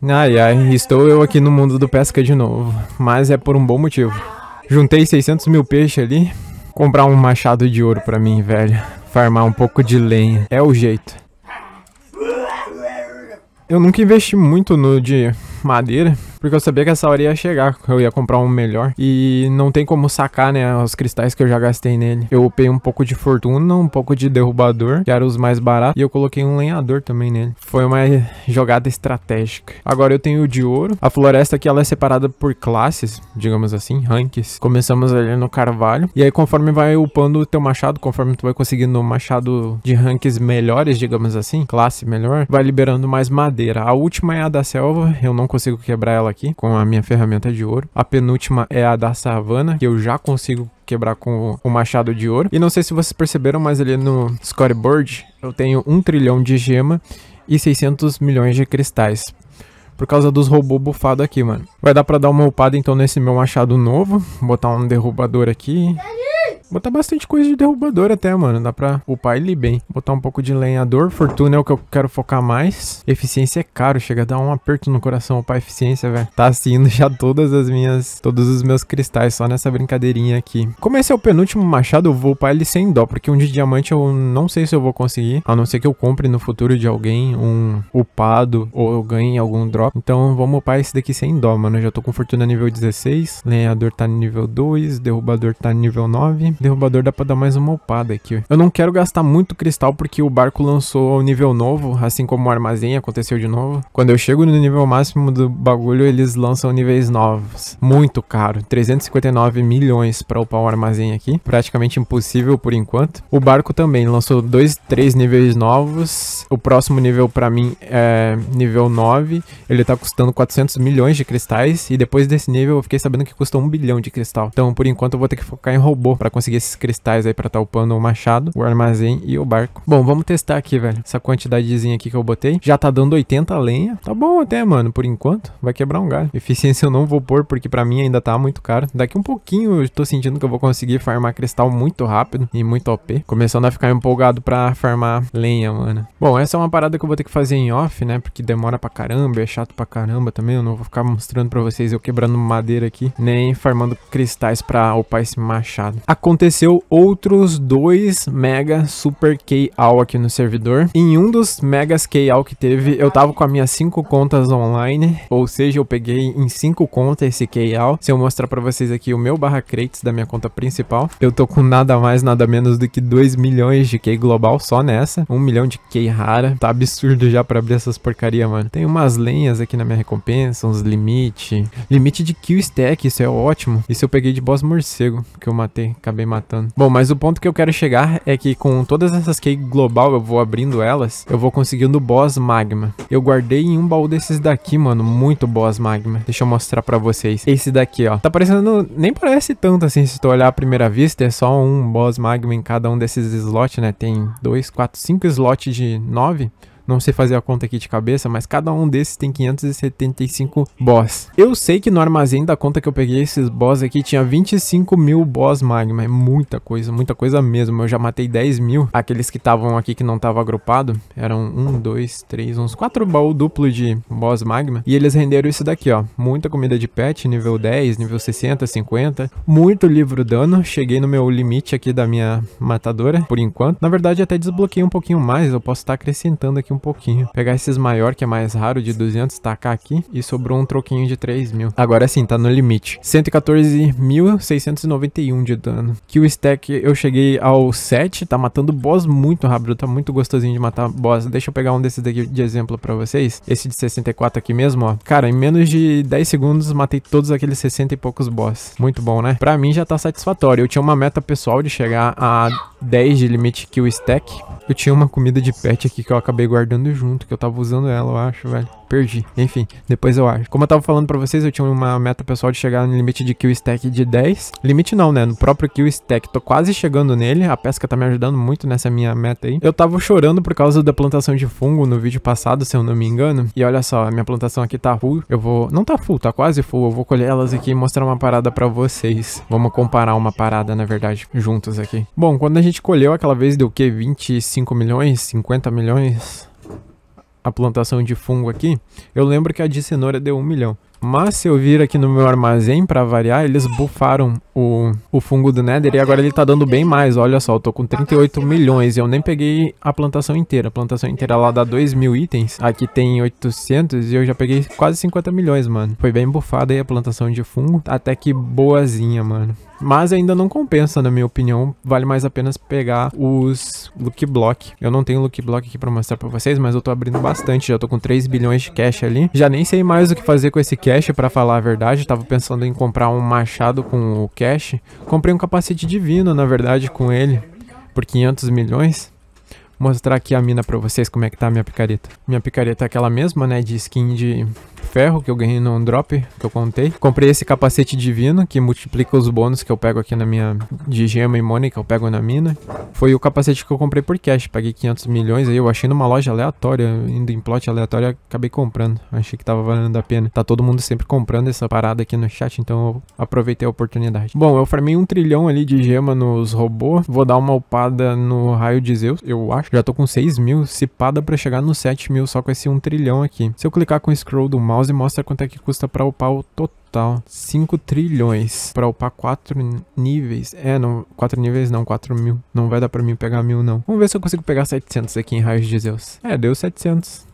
Ai ai, estou eu aqui no mundo do pesca de novo, mas é por um bom motivo. Juntei 600 mil peixes ali, comprar um machado de ouro pra mim, velho. Farmar um pouco de lenha, é o jeito. Eu nunca investi muito no de madeira, porque eu sabia que essa hora ia chegar, eu ia comprar um melhor. E não tem como sacar, né, os cristais que eu já gastei nele. Eu upei um pouco de fortuna, um pouco de derrubador, que eram os mais baratos. E eu coloquei um lenhador também nele. Foi uma jogada estratégica. Agora eu tenho o de ouro. A floresta aqui, ela é separada por classes, digamos assim, ranks. Começamos ali no carvalho. E aí conforme vai upando o teu machado, conforme tu vai conseguindo um machado de ranks melhores, digamos assim, classe melhor, vai liberando mais madeira. A última é a da selva, eu não consigo quebrar ela ela aqui com a minha ferramenta de ouro. A penúltima é a da savana, que eu já consigo quebrar com o machado de ouro. E não sei se vocês perceberam, mas ali no scoreboard eu tenho um trilhão de gema e 600 milhões de cristais. Por causa dos robôs bufados aqui, mano. Vai dar pra dar uma upada então nesse meu machado novo. Botar um derrubador aqui. Botar bastante coisa de derrubador até, mano. Dá pra upar ele bem. Botar um pouco de lenhador. Fortuna é o que eu quero focar mais. Eficiência é caro. Chega a dar um aperto no coração upar eficiência, velho. Tá saindo já todas as minhas... Todos os meus cristais só nessa brincadeirinha aqui. Como esse é o penúltimo machado, eu vou upar ele sem dó. Porque um de diamante eu não sei se eu vou conseguir. A não ser que eu compre no futuro de alguém um upado. Ou eu ganhe algum drop. Então vamos upar esse daqui sem dó, mano. Eu já tô com fortuna nível 16. Lenhador tá nível 2. Derrubador tá nível 9 derrubador dá pra dar mais uma upada aqui. Eu não quero gastar muito cristal porque o barco lançou ao nível novo, assim como o armazém aconteceu de novo. Quando eu chego no nível máximo do bagulho, eles lançam níveis novos. Muito caro, 359 milhões pra upar o armazém aqui. Praticamente impossível por enquanto. O barco também lançou dois, três níveis novos. O próximo nível pra mim é nível 9. Ele tá custando 400 milhões de cristais. E depois desse nível eu fiquei sabendo que custa 1 bilhão de cristal. Então por enquanto eu vou ter que focar em robô pra conseguir conseguir esses cristais aí pra tá upando o machado, o armazém e o barco. Bom, vamos testar aqui, velho. Essa quantidadezinha aqui que eu botei. Já tá dando 80 lenha. Tá bom até, mano, por enquanto. Vai quebrar um galho. Eficiência eu não vou pôr, porque pra mim ainda tá muito caro. Daqui um pouquinho eu tô sentindo que eu vou conseguir farmar cristal muito rápido e muito OP. Começando a ficar empolgado pra farmar lenha, mano. Bom, essa é uma parada que eu vou ter que fazer em off, né? Porque demora pra caramba, é chato pra caramba também. Eu não vou ficar mostrando pra vocês eu quebrando madeira aqui, nem farmando cristais pra upar esse machado. Acontece aconteceu outros dois Mega Super KAL aqui no servidor. Em um dos Megas KAL que teve, eu tava com as minhas 5 contas online, ou seja, eu peguei em 5 contas esse KAL. Se eu mostrar pra vocês aqui o meu barra crates da minha conta principal, eu tô com nada mais, nada menos do que 2 milhões de K global só nessa, 1 um milhão de K rara. Tá absurdo já pra abrir essas porcaria, mano. Tem umas lenhas aqui na minha recompensa, uns limite. Limite de kill stack, isso é ótimo. Isso eu peguei de boss morcego, que eu matei, acabei matando. Bom, mas o ponto que eu quero chegar é que com todas essas que global, eu vou abrindo elas, eu vou conseguindo boss magma. Eu guardei em um baú desses daqui, mano, muito boss magma. Deixa eu mostrar pra vocês. Esse daqui, ó. Tá parecendo, nem parece tanto assim, se tu olhar à primeira vista, é só um boss magma em cada um desses slots, né? Tem dois, quatro, cinco slots de nove não sei fazer a conta aqui de cabeça, mas cada um desses tem 575 boss. Eu sei que no armazém da conta que eu peguei esses boss aqui tinha 25 mil boss magma, é muita coisa, muita coisa mesmo. Eu já matei 10 mil, aqueles que estavam aqui que não estavam agrupado, eram 1, 2, 3, uns 4 baús duplo de boss magma, e eles renderam isso daqui, ó, muita comida de pet, nível 10, nível 60, 50, muito livro dano, cheguei no meu limite aqui da minha matadora, por enquanto. Na verdade até desbloqueei um pouquinho mais, eu posso estar tá acrescentando aqui um um pouquinho. Pegar esses maior, que é mais raro, de 200, tacar aqui. E sobrou um troquinho de 3 mil. Agora sim, tá no limite. 114.691 de dano. Kill stack eu cheguei ao 7. Tá matando boss muito rápido. Tá muito gostosinho de matar boss. Deixa eu pegar um desses daqui de exemplo pra vocês. Esse de 64 aqui mesmo, ó. Cara, em menos de 10 segundos matei todos aqueles 60 e poucos boss. Muito bom, né? Pra mim já tá satisfatório. Eu tinha uma meta pessoal de chegar a 10 de limite kill stack. Eu tinha uma comida de pet aqui que eu acabei guardando junto, que eu tava usando ela, eu acho, velho. Perdi. Enfim, depois eu acho. Como eu tava falando pra vocês, eu tinha uma meta pessoal de chegar no limite de kill stack de 10. Limite não, né? No próprio kill stack. Tô quase chegando nele. A pesca tá me ajudando muito nessa minha meta aí. Eu tava chorando por causa da plantação de fungo no vídeo passado, se eu não me engano. E olha só, a minha plantação aqui tá full. Eu vou... Não tá full, tá quase full. Eu vou colher elas aqui e mostrar uma parada pra vocês. Vamos comparar uma parada, na verdade, juntos aqui. Bom, quando a gente colheu aquela vez deu o quê? 25 5 milhões, 50 milhões a plantação de fungo aqui, eu lembro que a de cenoura deu 1 milhão. Mas se eu vir aqui no meu armazém, para variar, eles bufaram o, o fungo do Nether e agora ele tá dando bem mais. Olha só, eu tô com 38 milhões e eu nem peguei a plantação inteira. A plantação inteira lá dá 2 mil itens, aqui tem 800 e eu já peguei quase 50 milhões, mano. Foi bem bufada aí a plantação de fungo, até que boazinha, mano mas ainda não compensa, na minha opinião. Vale mais a pena pegar os look Block. Eu não tenho look Block aqui pra mostrar pra vocês, mas eu tô abrindo bastante. Já tô com 3 bilhões de cash ali. Já nem sei mais o que fazer com esse cash, pra falar a verdade. tava pensando em comprar um machado com o cash. Comprei um capacete divino, na verdade, com ele. Por 500 milhões mostrar aqui a mina pra vocês como é que tá a minha picareta. Minha picareta é aquela mesma, né, de skin de ferro que eu ganhei num drop que eu contei. Comprei esse capacete divino que multiplica os bônus que eu pego aqui na minha de gema e money que eu pego na mina. Foi o capacete que eu comprei por cash, paguei 500 milhões aí, eu achei numa loja aleatória, indo em plot aleatório, acabei comprando. Achei que tava valendo a pena. Tá todo mundo sempre comprando essa parada aqui no chat, então eu aproveitei a oportunidade. Bom, eu farmei um trilhão ali de gema nos robôs, vou dar uma upada no raio de Zeus, eu acho. Já tô com 6 mil, cipada pra chegar no 7 mil só com esse 1 trilhão aqui. Se eu clicar com o scroll do mouse mouse e mostra quanto é que custa para upar o total total 5 trilhões. Pra upar 4 níveis. É, não, 4 níveis não, 4 mil. Não vai dar pra mim pegar mil, não. Vamos ver se eu consigo pegar 700 aqui em Raios de Zeus. É, deu 700.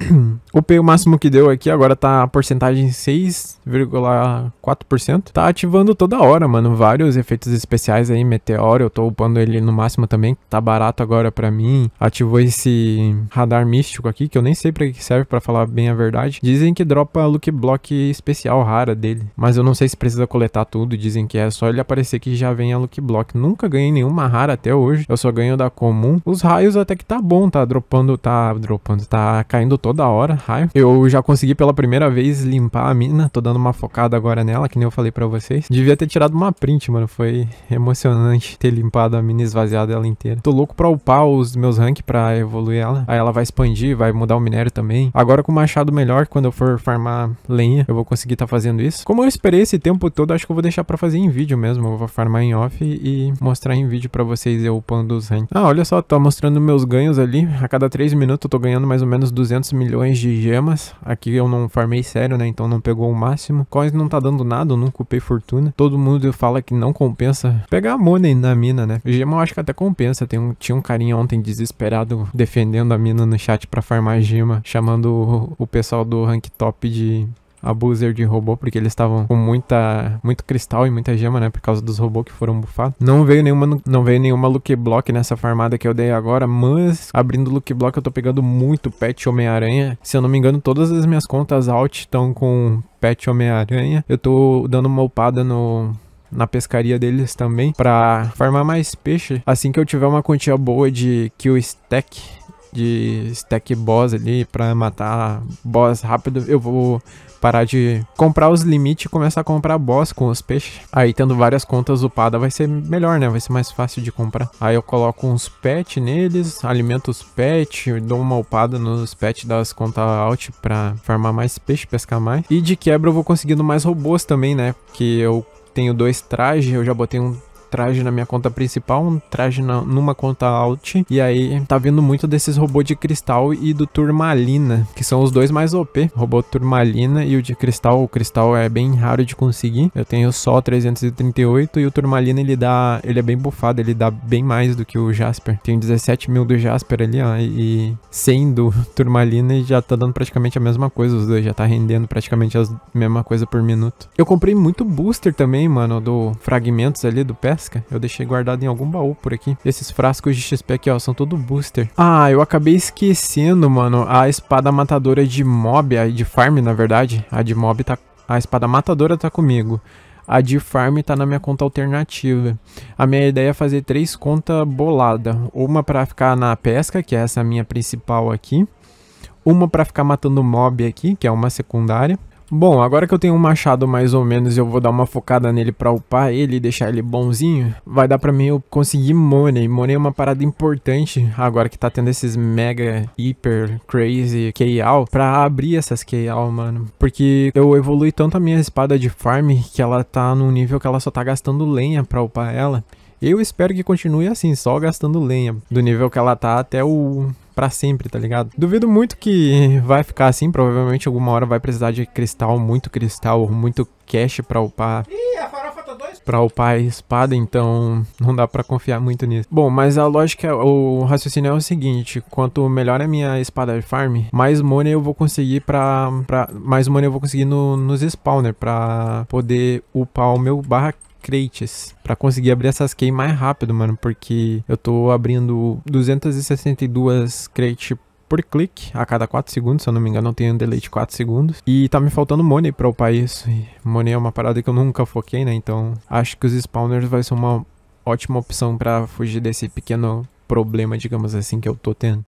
Upei o máximo que deu aqui, agora tá a porcentagem 6,4%. Tá ativando toda hora, mano, vários efeitos especiais aí, meteoro, eu tô upando ele no máximo também, tá barato agora pra mim. Ativou esse radar místico aqui, que eu nem sei pra que serve, pra falar bem a verdade. Dizem que dropa look block especial rara, dele. Mas eu não sei se precisa coletar tudo, dizem que é só ele aparecer que já vem a Lucky Block. Nunca ganhei nenhuma rara até hoje, eu só ganho da comum. Os raios até que tá bom, tá dropando, tá dropando, tá caindo toda hora raio. Eu já consegui pela primeira vez limpar a mina, tô dando uma focada agora nela, que nem eu falei pra vocês. Devia ter tirado uma print, mano, foi emocionante ter limpado a mina esvaziada ela inteira. Tô louco pra upar os meus rank pra evoluir ela. Aí ela vai expandir, vai mudar o minério também. Agora com o machado melhor, quando eu for farmar lenha, eu vou conseguir tá fazendo isso. Como eu esperei esse tempo todo, acho que eu vou deixar pra fazer em vídeo mesmo. Eu vou farmar em off e mostrar em vídeo pra vocês eu upando os ranks. Ah, olha só, tô tá mostrando meus ganhos ali. A cada 3 minutos eu tô ganhando mais ou menos 200 milhões de gemas. Aqui eu não farmei sério, né? Então não pegou o máximo. Coins não tá dando nada, eu não cupei fortuna. Todo mundo fala que não compensa pegar money na mina, né? Gema eu acho que até compensa. Tem um, tinha um carinha ontem desesperado defendendo a mina no chat pra farmar gema, chamando o, o pessoal do rank top de a de robô, porque eles estavam com muita, muito cristal e muita gema, né? Por causa dos robôs que foram bufados. Não veio nenhuma, não veio nenhuma look Block nessa farmada que eu dei agora, mas abrindo look Block eu tô pegando muito pet Homem-Aranha. Se eu não me engano, todas as minhas contas alt estão com pet Homem-Aranha. Eu tô dando uma upada no na pescaria deles também para farmar mais peixe assim que eu tiver uma quantia boa de kill stack de stack boss ali para matar boss rápido, eu vou parar de comprar os limites e começar a comprar boss com os peixes. Aí tendo várias contas upada vai ser melhor, né? Vai ser mais fácil de comprar. Aí eu coloco uns pet neles, alimento os pet, dou uma upada nos pet das contas alt para farmar mais peixe, pescar mais. E de quebra eu vou conseguindo mais robôs também, né? Que eu tenho dois trajes, eu já botei um traje na minha conta principal, um traje na, numa conta alt. E aí tá vindo muito desses robôs de cristal e do turmalina, que são os dois mais OP. robô turmalina e o de cristal. O cristal é bem raro de conseguir. Eu tenho só 338 e o turmalina ele dá, ele é bem bufado, ele dá bem mais do que o Jasper. Tem 17 mil do Jasper ali, ó, e 100 do turmalina e já tá dando praticamente a mesma coisa os dois, já tá rendendo praticamente a mesma coisa por minuto. Eu comprei muito booster também, mano, do fragmentos ali do pé. Eu deixei guardado em algum baú por aqui. Esses frascos de XP aqui, ó, são todo booster. Ah, eu acabei esquecendo, mano, a espada matadora de mob, a de farm, na verdade. A de mob tá... A espada matadora tá comigo. A de farm tá na minha conta alternativa. A minha ideia é fazer três contas bolada. Uma para ficar na pesca, que é essa minha principal aqui. Uma para ficar matando mob aqui, que é uma secundária. Bom, agora que eu tenho um machado mais ou menos e eu vou dar uma focada nele pra upar ele e deixar ele bonzinho, vai dar pra mim eu conseguir money. Money é uma parada importante agora que tá tendo esses mega, hiper, crazy KAL pra abrir essas KAL, mano. Porque eu evolui tanto a minha espada de farm que ela tá num nível que ela só tá gastando lenha pra upar ela. Eu espero que continue assim, só gastando lenha, do nível que ela tá até o para sempre, tá ligado? Duvido muito que vai ficar assim, provavelmente alguma hora vai precisar de cristal, muito cristal, muito cash pra upar. Ih, a farofa tá dois. Pra upar a espada, então não dá pra confiar muito nisso. Bom, mas a lógica, o raciocínio é o seguinte, quanto melhor a minha espada de farm, mais money eu vou conseguir pra... pra mais money eu vou conseguir no, nos spawner, pra poder upar o meu barra crates para conseguir abrir essas keys mais rápido, mano, porque eu tô abrindo 262 crates por clique a cada 4 segundos, se eu não me engano, eu tenho um delay de 4 segundos. E tá me faltando money pra upar isso. E money é uma parada que eu nunca foquei, né? Então acho que os spawners vai ser uma ótima opção para fugir desse pequeno problema, digamos assim, que eu tô tendo.